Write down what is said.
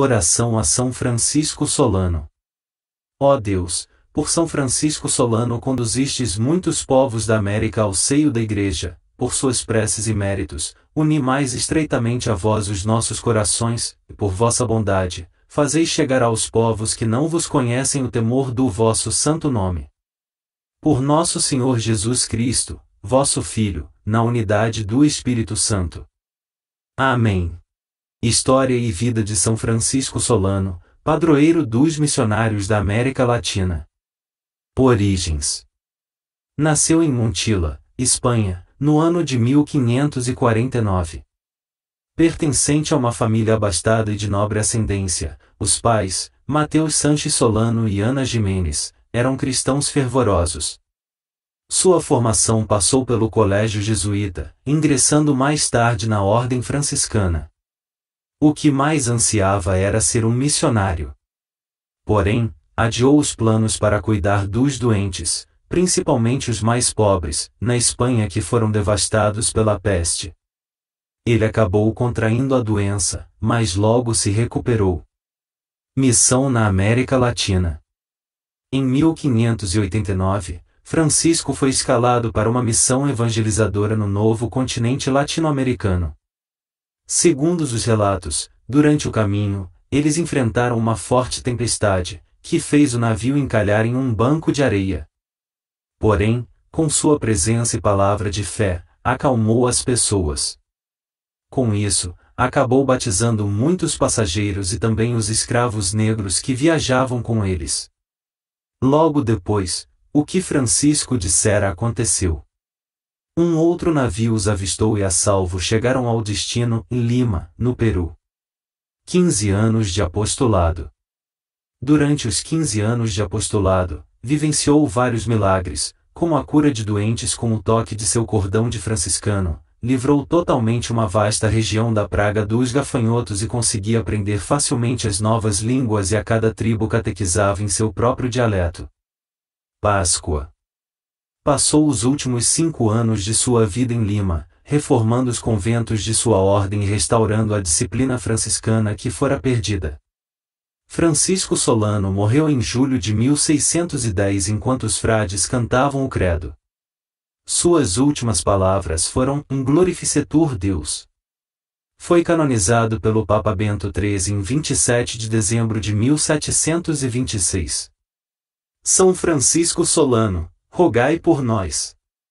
Oração a São Francisco Solano. Ó oh Deus, por São Francisco Solano conduzistes muitos povos da América ao seio da Igreja, por suas preces e méritos, uni mais estreitamente a vós os nossos corações, e por vossa bondade, fazeis chegar aos povos que não vos conhecem o temor do vosso santo nome. Por nosso Senhor Jesus Cristo, vosso Filho, na unidade do Espírito Santo. Amém. História e vida de São Francisco Solano, padroeiro dos missionários da América Latina. Origens. Nasceu em Montilla, Espanha, no ano de 1549. Pertencente a uma família abastada e de nobre ascendência, os pais, Mateus Sanches Solano e Ana Jimenez, eram cristãos fervorosos. Sua formação passou pelo Colégio Jesuíta, ingressando mais tarde na Ordem Franciscana. O que mais ansiava era ser um missionário. Porém, adiou os planos para cuidar dos doentes, principalmente os mais pobres, na Espanha que foram devastados pela peste. Ele acabou contraindo a doença, mas logo se recuperou. Missão na América Latina. Em 1589, Francisco foi escalado para uma missão evangelizadora no novo continente latino-americano. Segundo os relatos, durante o caminho, eles enfrentaram uma forte tempestade, que fez o navio encalhar em um banco de areia. Porém, com sua presença e palavra de fé, acalmou as pessoas. Com isso, acabou batizando muitos passageiros e também os escravos negros que viajavam com eles. Logo depois, o que Francisco dissera aconteceu. Um outro navio os avistou e a salvo chegaram ao destino, em Lima, no Peru. 15 anos de apostolado. Durante os 15 anos de apostolado, vivenciou vários milagres, como a cura de doentes com o toque de seu cordão de franciscano, livrou totalmente uma vasta região da praga dos gafanhotos e conseguia aprender facilmente as novas línguas e a cada tribo catequizava em seu próprio dialeto. Páscoa. Passou os últimos cinco anos de sua vida em Lima, reformando os conventos de sua ordem e restaurando a disciplina franciscana que fora perdida. Francisco Solano morreu em julho de 1610 enquanto os frades cantavam o credo. Suas últimas palavras foram um glorificetur Deus. Foi canonizado pelo Papa Bento XIII em 27 de dezembro de 1726. São Francisco Solano rogai por nós.